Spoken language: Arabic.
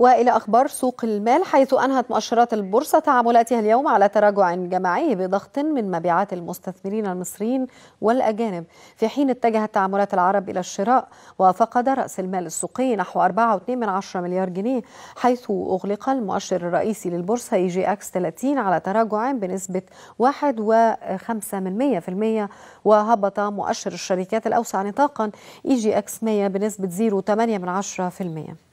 والى اخبار سوق المال حيث انهت مؤشرات البورصه تعاملاتها اليوم على تراجع جماعي بضغط من مبيعات المستثمرين المصريين والاجانب في حين اتجهت تعاملات العرب الى الشراء وفقد راس المال السوقي نحو 4.2 مليار جنيه حيث اغلق المؤشر الرئيسي للبورصه اي جي اكس 30 على تراجع بنسبه 1.5% وهبط مؤشر الشركات الاوسع نطاقا اي جي اكس 100 بنسبه 0.8%